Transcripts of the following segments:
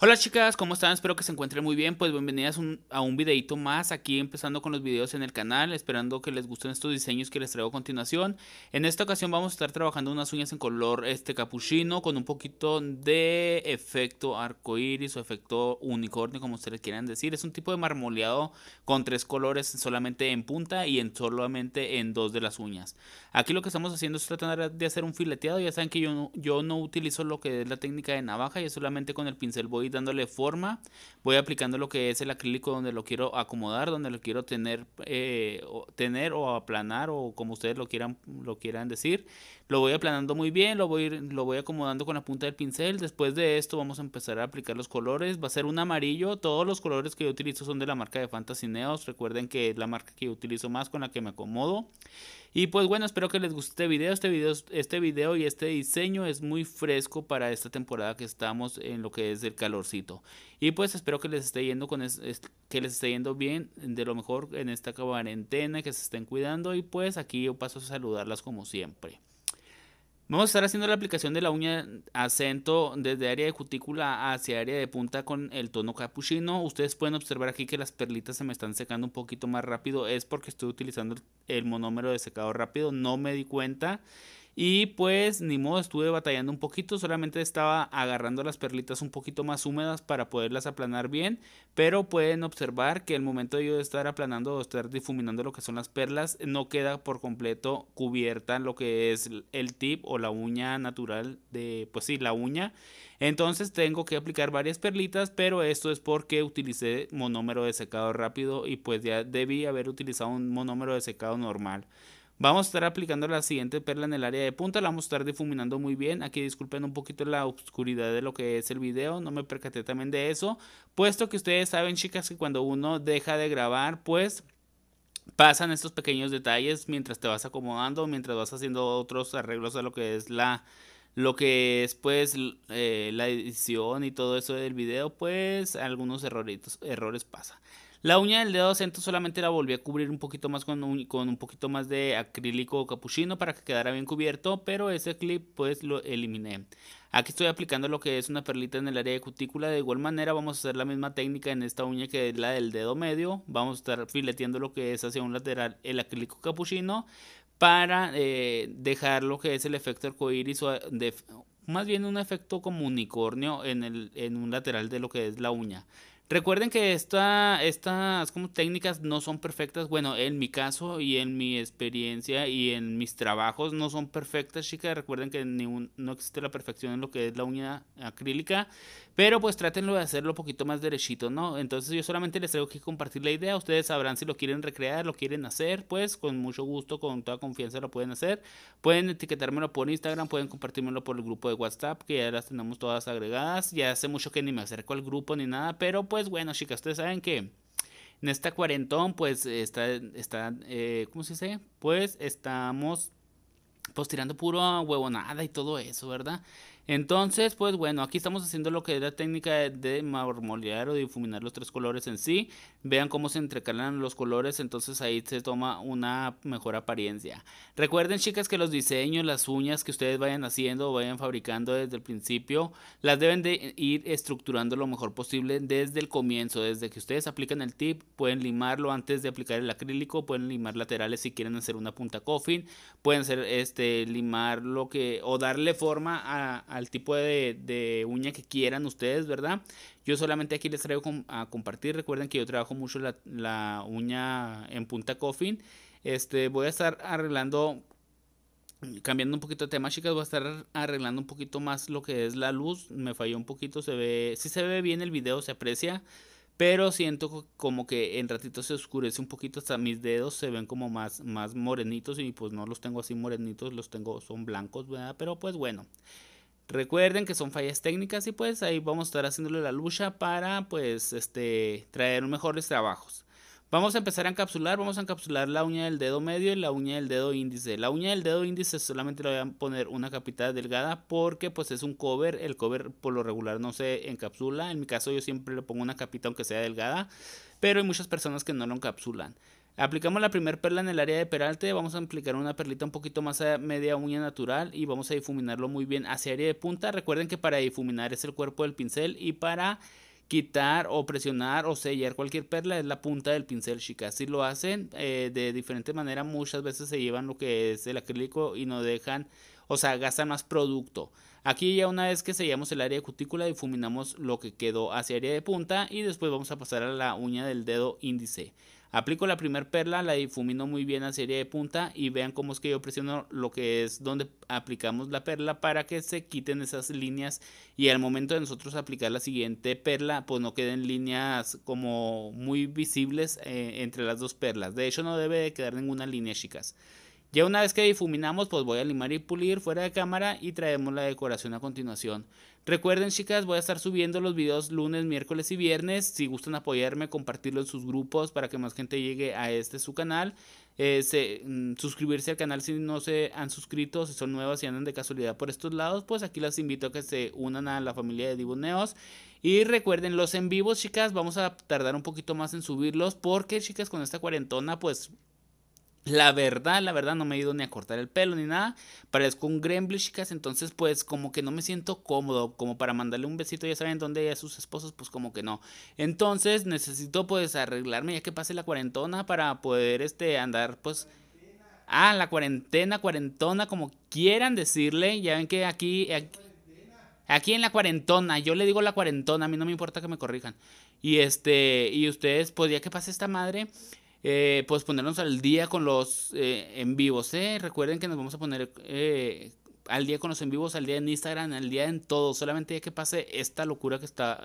Hola chicas, ¿cómo están? Espero que se encuentren muy bien. Pues bienvenidas a un videito más aquí empezando con los videos en el canal, esperando que les gusten estos diseños que les traigo a continuación. En esta ocasión vamos a estar trabajando unas uñas en color este capuchino con un poquito de efecto arcoíris o efecto unicornio, como ustedes quieran decir. Es un tipo de marmoleado con tres colores solamente en punta y en solamente en dos de las uñas. Aquí lo que estamos haciendo es tratar de hacer un fileteado. Ya saben que yo, yo no utilizo lo que es la técnica de navaja, y solamente con el pincel voy dándole forma, voy aplicando lo que es el acrílico donde lo quiero acomodar, donde lo quiero tener, eh, o, tener o aplanar o como ustedes lo quieran, lo quieran decir. Lo voy aplanando muy bien, lo voy, lo voy acomodando con la punta del pincel. Después de esto vamos a empezar a aplicar los colores. Va a ser un amarillo, todos los colores que yo utilizo son de la marca de Fantasy Neos. Recuerden que es la marca que yo utilizo más con la que me acomodo. Y pues bueno, espero que les guste este video. Este video, este video y este diseño es muy fresco para esta temporada que estamos en lo que es el calor y pues espero que les esté yendo con que les esté yendo bien, de lo mejor en esta cuarentena, que se estén cuidando y pues aquí yo paso a saludarlas como siempre. Vamos a estar haciendo la aplicación de la uña acento desde área de cutícula hacia área de punta con el tono capuchino. Ustedes pueden observar aquí que las perlitas se me están secando un poquito más rápido. Es porque estoy utilizando el monómero de secado rápido. No me di cuenta y pues ni modo, estuve batallando un poquito, solamente estaba agarrando las perlitas un poquito más húmedas para poderlas aplanar bien, pero pueden observar que el momento de yo estar aplanando o estar difuminando lo que son las perlas, no queda por completo cubierta lo que es el tip o la uña natural de, pues sí, la uña. Entonces tengo que aplicar varias perlitas, pero esto es porque utilicé monómero de secado rápido y pues ya debí haber utilizado un monómero de secado normal. Vamos a estar aplicando la siguiente perla en el área de punta, la vamos a estar difuminando muy bien. Aquí disculpen un poquito la oscuridad de lo que es el video, no me percaté también de eso. Puesto que ustedes saben, chicas, que cuando uno deja de grabar, pues pasan estos pequeños detalles mientras te vas acomodando, mientras vas haciendo otros arreglos a lo que es la lo que es pues eh, la edición y todo eso del video, pues algunos errores pasan. La uña del dedo acento solamente la volví a cubrir un poquito más con un, con un poquito más de acrílico capuchino para que quedara bien cubierto, pero ese clip pues lo eliminé. Aquí estoy aplicando lo que es una perlita en el área de cutícula, de igual manera vamos a hacer la misma técnica en esta uña que es la del dedo medio, vamos a estar fileteando lo que es hacia un lateral el acrílico capuchino para eh, dejar lo que es el efecto arcoíris o más bien un efecto como unicornio en, el, en un lateral de lo que es la uña. Recuerden que esta, estas como técnicas no son perfectas. Bueno, en mi caso y en mi experiencia y en mis trabajos no son perfectas, chicas. Recuerden que no existe la perfección en lo que es la uña acrílica. Pero pues tratenlo de hacerlo un poquito más derechito, ¿no? Entonces yo solamente les tengo que compartir la idea. Ustedes sabrán si lo quieren recrear, lo quieren hacer, pues con mucho gusto, con toda confianza lo pueden hacer. Pueden etiquetármelo por Instagram, pueden compartírmelo por el grupo de WhatsApp, que ya las tenemos todas agregadas. Ya hace mucho que ni me acerco al grupo ni nada, pero pues bueno, chicas, ustedes saben que en esta cuarentón, pues está, está eh, ¿cómo se dice? Pues estamos pues tirando puro huevonada y todo eso, ¿verdad? Entonces, pues bueno, aquí estamos haciendo lo que es la técnica de marmolear o difuminar los tres colores en sí. Vean cómo se entrecalan los colores, entonces ahí se toma una mejor apariencia. Recuerden, chicas, que los diseños, las uñas que ustedes vayan haciendo o vayan fabricando desde el principio, las deben de ir estructurando lo mejor posible desde el comienzo, desde que ustedes aplican el tip, pueden limarlo antes de aplicar el acrílico, pueden limar laterales si quieren hacer una punta coffin, pueden hacer este este, limar lo que, o darle forma al tipo de, uña que quieran ustedes, ¿verdad? Yo solamente aquí les traigo a compartir, recuerden que yo trabajo mucho la, uña en punta coffin, este, voy a estar arreglando cambiando un poquito de tema, chicas, voy a estar arreglando un poquito más lo que es la luz. Me falló un poquito, se ve, si se ve bien el video, se aprecia. Pero siento como que en ratito se oscurece un poquito, hasta mis dedos se ven como más, más morenitos y pues no los tengo así morenitos, los tengo, son blancos, ¿verdad? Pero pues bueno, recuerden que son fallas técnicas y pues ahí vamos a estar haciéndole la lucha para pues este, traer mejores trabajos. Vamos a empezar a encapsular, vamos a encapsular la uña del dedo medio y la uña del dedo índice. La uña del dedo índice solamente le voy a poner una capita delgada porque pues es un cover, el cover por lo regular no se encapsula. En mi caso yo siempre le pongo una capita aunque sea delgada, pero hay muchas personas que no lo encapsulan. Aplicamos la primera perla en el área de peralte, vamos a aplicar una perlita un poquito más a media uña natural y vamos a difuminarlo muy bien hacia área de punta. Recuerden que para difuminar es el cuerpo del pincel y para quitar o presionar o sellar cualquier perla es la punta del pincel, chicas. Si lo hacen eh, de diferente manera, muchas veces se llevan lo que es el acrílico y no dejan, o sea, gastan más producto. Aquí ya una vez que sellamos el área de cutícula difuminamos lo que quedó hacia área de punta y después vamos a pasar a la uña del dedo índice. Aplico la primera perla, la difumino muy bien a serie de punta y vean cómo es que yo presiono lo que es donde aplicamos la perla para que se quiten esas líneas y al momento de nosotros aplicar la siguiente perla pues no queden líneas como muy visibles eh, entre las dos perlas. De hecho no debe de quedar ninguna línea chicas. Ya una vez que difuminamos, pues voy a limar y pulir fuera de cámara y traemos la decoración a continuación. Recuerden, chicas, voy a estar subiendo los videos lunes, miércoles y viernes. Si gustan apoyarme, compartirlo en sus grupos para que más gente llegue a este su canal. Eh, mm, suscribirse al canal si no se han suscrito, si son nuevas y andan de casualidad por estos lados, pues aquí las invito a que se unan a la familia de Dibuneos. Y recuerden, los en vivos, chicas, vamos a tardar un poquito más en subirlos porque, chicas, con esta cuarentona, pues la verdad, la verdad, no me he ido ni a cortar el pelo ni nada. Parezco un gremlin, chicas. Entonces, pues, como que no me siento cómodo. Como para mandarle un besito, ya saben dónde hay a sus esposos, pues, como que no. Entonces, necesito, pues, arreglarme ya que pase la cuarentona para poder, este, andar, pues. Ah, la cuarentena, cuarentona, como quieran decirle. Ya ven que aquí, aquí aquí en la cuarentona, yo le digo la cuarentona, a mí no me importa que me corrijan. Y este, y ustedes, pues ya que pase esta madre, eh, pues ponernos al día con los eh, en vivos. Eh. Recuerden que nos vamos a poner eh, al día con los en vivos, al día en Instagram, al día en todo. Solamente ya que pase esta locura que está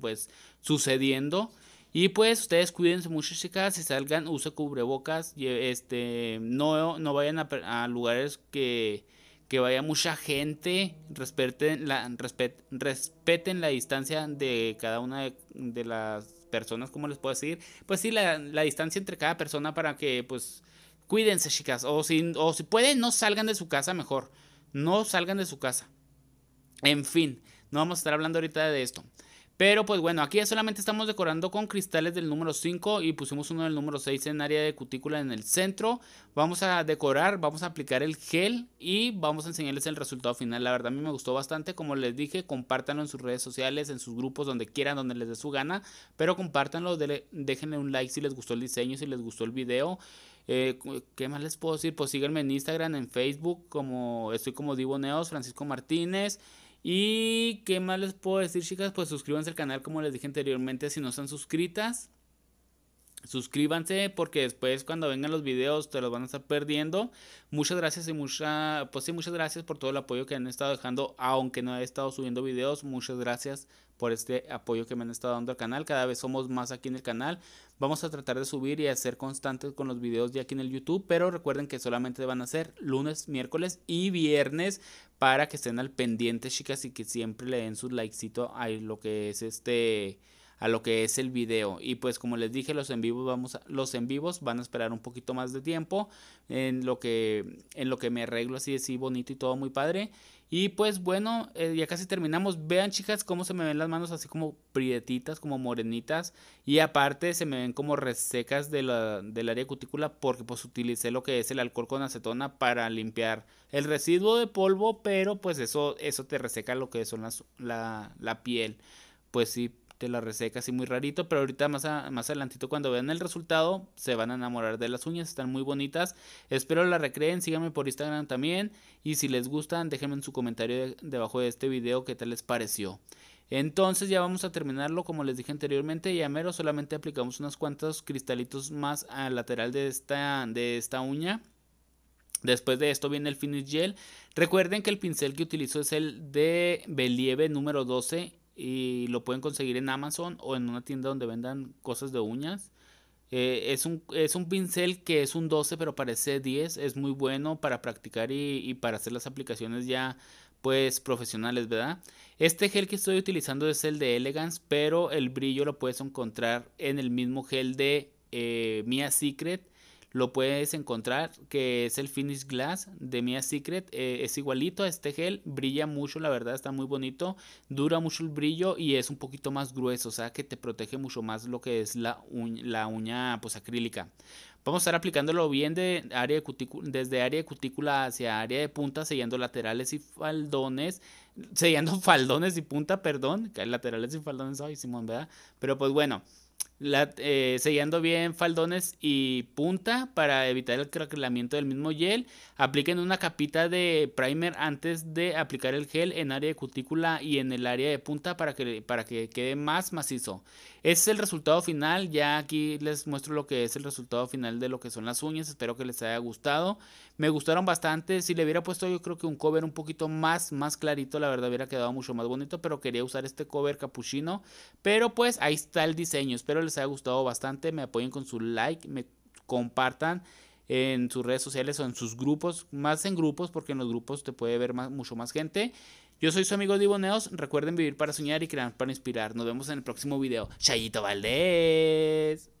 pues sucediendo. Y pues ustedes cuídense mucho, chicas. Si salgan, use cubrebocas. Este, no, no vayan a, lugares que, vaya mucha gente. Respeten la, respet, respeten la distancia de cada una de las personas, ¿cómo les puedo decir? Pues sí, la, distancia entre cada persona para que, pues, cuídense, chicas. O si, o si pueden, no salgan de su casa mejor. No salgan de su casa. En fin, no vamos a estar hablando ahorita de esto. Pero pues bueno, aquí solamente estamos decorando con cristales del número 5 y pusimos uno del número 6 en área de cutícula en el centro. Vamos a decorar, vamos a aplicar el gel y vamos a enseñarles el resultado final. La verdad a mí me gustó bastante, como les dije, compártanlo en sus redes sociales, en sus grupos, donde quieran, donde les dé su gana. Pero compártanlo, déjenle un like si les gustó el diseño, si les gustó el video. Eh, ¿Qué más les puedo decir? Pues síganme en Instagram, en Facebook, como estoy como Divo Neos, Francisco Martínez. Y qué más les puedo decir, chicas, pues suscríbanse al canal como les dije anteriormente si no están suscritas. Suscríbanse porque después cuando vengan los videos te los van a estar perdiendo. Muchas gracias y mucha, pues sí, muchas gracias por todo el apoyo que han estado dejando, aunque no he estado subiendo videos. Muchas gracias por este apoyo que me han estado dando al canal. Cada vez somos más aquí en el canal. Vamos a tratar de subir y hacer constantes con los videos de aquí en el YouTube, pero recuerden que solamente van a ser lunes, miércoles y viernes para que estén al pendiente, chicas, y que siempre le den sus likecito a lo que es este a lo que es el video. Y pues como les dije, los en vivos vamos a, los en vivos van a esperar un poquito más de tiempo en lo que en lo que me arreglo así así bonito y todo muy padre. Y pues bueno, eh, ya casi terminamos. Vean chicas cómo se me ven las manos así como prietitas, como morenitas. Y aparte se me ven como resecas de la, del área cutícula porque pues utilicé lo que es el alcohol con acetona para limpiar el residuo de polvo. Pero pues eso, eso te reseca lo que son la, la piel. Pues sí, te la reseca así muy rarito, pero ahorita más, más adelantito cuando vean el resultado se van a enamorar de las uñas, están muy bonitas. Espero la recreen, síganme por Instagram también y si les gustan déjenme en su comentario debajo de este video qué tal les pareció. Entonces ya vamos a terminarlo como les dije anteriormente y a mero solamente aplicamos unos cuantos cristalitos más al lateral de esta, de esta uña. Después de esto viene el finish gel. Recuerden que el pincel que utilizo es el de Believe número 12 y lo pueden conseguir en Amazon o en una tienda donde vendan cosas de uñas. Eh, es, un, es un pincel que es un 12 pero parece 10, es muy bueno para practicar y, para hacer las aplicaciones ya pues profesionales, ¿verdad? Este gel que estoy utilizando es el de Elegance, pero el brillo lo puedes encontrar en el mismo gel de eh, Mia Secret lo puedes encontrar, que es el Finish Glass de Mia Secret. Eh, es igualito a este gel, brilla mucho, la verdad está muy bonito, dura mucho el brillo y es un poquito más grueso, o sea que te protege mucho más lo que es la, uña, la uña pues acrílica. Vamos a estar aplicándolo bien de área de cutícula, desde área de cutícula hacia área de punta, sellando laterales y faldones, sellando faldones y punta, perdón, que laterales y faldones, ay Simón, ¿verdad? Pero pues bueno, eh, sellando bien faldones y punta para evitar el craquelamiento del mismo gel. Apliquen una capita de primer antes de aplicar el gel en área de cutícula y en el área de punta para que, para que quede más macizo. Ese es el resultado final. Ya aquí les muestro lo que es el resultado final de lo que son las uñas. Espero que les haya gustado. Me gustaron bastante. Si le hubiera puesto yo creo que un cover un poquito más, más clarito, la verdad hubiera quedado mucho más bonito. Pero quería usar este cover capuchino. Pero pues ahí está el diseño. Espero les haya gustado bastante. Me apoyen con su like, me compartan en sus redes sociales o en sus grupos, más en grupos, porque en los grupos te puede ver mucho más gente. Yo soy su amigo Diboneos, recuerden vivir para soñar y crear para inspirar. Nos vemos en el próximo video. Chayito Valdés.